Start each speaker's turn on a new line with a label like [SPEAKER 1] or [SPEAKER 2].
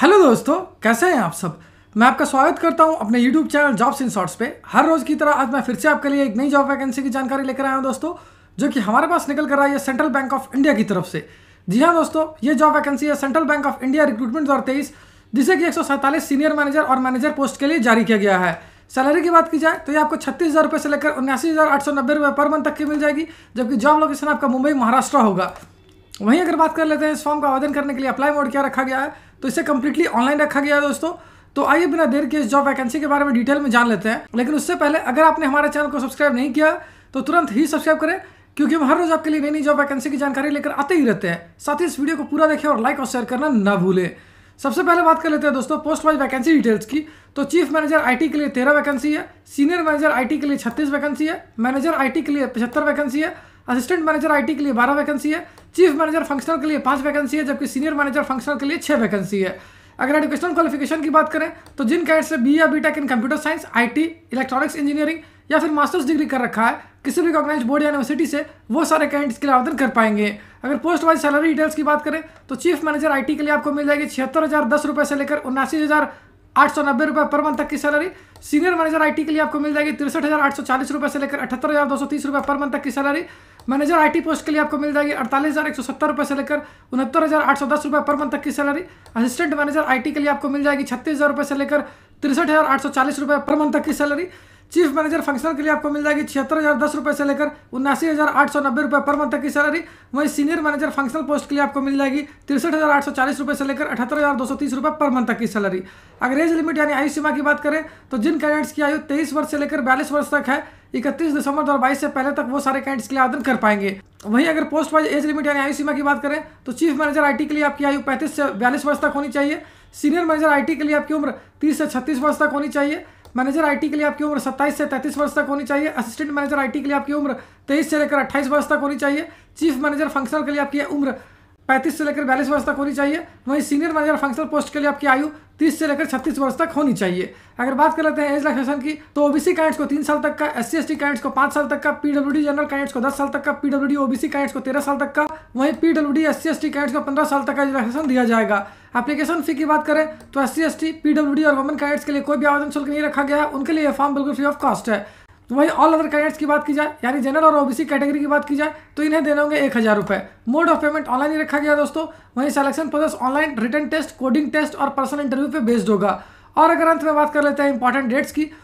[SPEAKER 1] hello दोस्तों कैसे हैं आप सब मैं आपका स्वागत करता हूं अपने YouTube channel jobs in shorts पे हर रोज़ की तरह आज मैं फिर से आपके लिए एक नई जॉब वैकेंसी की जानकारी लेकर आया हूं दोस्तों जो कि हमारे पास निकल कर आई है सेंट्रल बैंक ऑफ इंडिया की तरफ से जी हाँ दोस्तों ये जॉब वैकेंसी है Central Bank of India recruitment दो तेईस जिसे कि एक सीनियर मैनेजर और मैनेजर पोस्ट के लिए जारी किया गया है सैलरी की बात की जाए तो ये आपको छत्तीस हज़ार रुपये से लेकर उन्यासी हज़ार आठ सौ नब्बे रुपये पर मंथ तक की मिल जाएगी जबकि जॉब लोकेशन आपका मुंबई महाराष्ट्र होगा वहीं अगर बात कर लेते हैं इस फॉर्म का आवेदन करने के लिए अप्लाई मोड क्या रखा गया है तो इसे कम्प्लीटली ऑनलाइन रखा गया है दोस्तों तो आइए बिना देर के इस जॉब वैकेंसी के बारे में डिटेल में जान लेते हैं लेकिन उससे पहले अगर आपने हमारे चैनल को सब्सक्राइब नहीं किया तो तुरंत ही सब्सक्राइब करें क्योंकि हम हर रोज आपके लिए नई नई जॉब वैकेंसी की जानकारी लेकर आते ही रहते हैं साथ ही इस वीडियो को पूरा देखें और लाइक और शेयर करना ना भूलें सबसे पहले बात कर लेते हैं दोस्तों पोस्ट वाइज वैकेंसी डिटेल्स की तो चीफ मैनेजर आईटी के लिए तेरह वैकेंसी है सीनियर मैनेजर आईटी के लिए छत्तीस वैकेंसी है मैनेजर आईटी के लिए पचहत्तर वैकेंसी है असिस्टेंट मैनेजर आईटी के लिए बारह वैकेंसी है चीफ मैनेजर फंक्शनल के लिए पाँच वैकेंसी है जबकि सीनियर मैनेजर फंक्शनल के लिए छः वैकेंसी है अगर एडुकेशनल क्वालिफिकेशन की बात करें तो जिन कैंडिडेट से बी या B in computer science IT electronics engineering या फिर मास्टर्स डिग्री कर रखा है किसी भी रिकॉग्नाइज बोर्ड या यूनिवर्सिटी से वो सारे कैंडिडेट्स के लिए आवेदन कर पाएंगे अगर पोस्ट वाइज सैलरी डिटेल्स की बात करें तो चीफ मैनेजर आईटी के लिए आपको मिल जाएगी छिहत्तर हज़ार दस रुपये से लेकर उन्नासी हज़ार आठ सौ नब्बे रुपये पर मंथ तक की सैलरी सीनियर मैनेजर आईटी के लिए आपको मिल जाएगी तिरसठ हज़ार आठ सौ चालीस रुपये से लेकर अठहत्तर हज़ार दो सौ तीस रुपये पर मंथ तक की सैलरी मैनेजर आईटी पोस्ट के लिए आपको मिल जाएगी अड़तालीस हज़ार एक सौ सत्तर रुपये से लेकर उनहत्तर हज़ार आठ सौ दस रुपये पर मंथ तक की सैलरी असिस्टेंट मैनेजर आईटी के लिए आपको मिल जाएगी छत्तीस हज़ार रुपये से लेकर तिरसठ हज़ार आठ सौ चालीस रुपये पर मंथ तक की सैलरी चीफ मैनेजर फंक्शनल के लिए आपको मिल जाएगी छिहत्तर हज़ार दस रुपये से लेकर उन्नासी हज़ार आठ सौ नब्बे रुपये पर मंथ तक की सैलरी वहीं सीनियर मैनेजर फंक्शनल पोस्ट के लिए आपको मिल जाएगी तिरसठ हज़ार आठ सौ चालीस रुपये से लेकर अठहत्तर हज़ार दो सौ तीस रुपये पर मंथ तक की सैलरी अगर एज लिमिट यानी आयु सीमा की बात करें तो जिन कैंडिडेट्स की आयु तेईस वर्ष से लेकर बयालीस वर्ष तक है इकतीस दिसंबर दो हज़ार बाईस से पहले तक वो सारे कैंडिडेट्स के लिए आवेदन कर पाएंगे वहीं अगर पोस्ट वाइज एज लिमिट यानी आयु सीमा की बात करें तो चीफ मैनेजर टी के लिए आपकी आयु पैंतीस से बयालीस वर्ष तक होनी चाहिए सीनियर मैनेजर टी के लिए आपकी उम्र तीस से छत्तीस वर्ष तक होनी चाहिए मैनेजर आईटी के लिए आपकी उम्र 27 से 33 वर्ष तक होनी चाहिए असिस्टेंट मैनेजर आईटी के लिए आपकी उम्र 23 से लेकर 28 वर्ष तक होनी चाहिए चीफ मैनेजर फंक्शनल के लिए आपकी उम्र पैंतीस से लेकर बयालीस वर्ष तक होनी चाहिए वहीं सीनियर मैनेजर फंक्शनल पोस्ट के लिए आपकी आयु तीस से लेकर छत्तीस वर्ष तक होनी चाहिए अगर बात कर लेते हैं एज रिलैक्सेशन की तो ओबीसी कैंडिडेट्स को तीन साल तक का एस सी एस को पाँच साल तक का पीडब्ल्यूडी जनरल कैंडिडेट्स को दस साल तक का पीडब्ल्यूडी ओबीसी कैंडिडेट्स को तेरह साल तक का वहीं पीडब्ल्यूडी एस सी एस को पंद्रह साल तक का रिलैक्सेशन दिया जाएगा एप्लीकेशन फी की बात करें तो एस सी एस और वुमन कैंडिडेट्स के लिए कोई भी आवेदन शुल्क नहीं रखा गया है उनके लिए फॉर्म बिल्कुल फ्री ऑफ कॉस्ट है तो वही ऑल अदर कैंडिडेट्स की बात की जाए यानी जनरल और ओबीसी कैटेगरी की बात की जाए तो इन्हें देने होंगे एक हज़ार रुपये मोड ऑफ पेमेंट ऑनलाइन ही रखा गया दोस्तों वहीं selection process online written test coding test और पर्सनल इंटरव्यू पर बेस्ड होगा और अगर अंत में बात कर लेते हैं इंपॉर्टेंट डेट्स की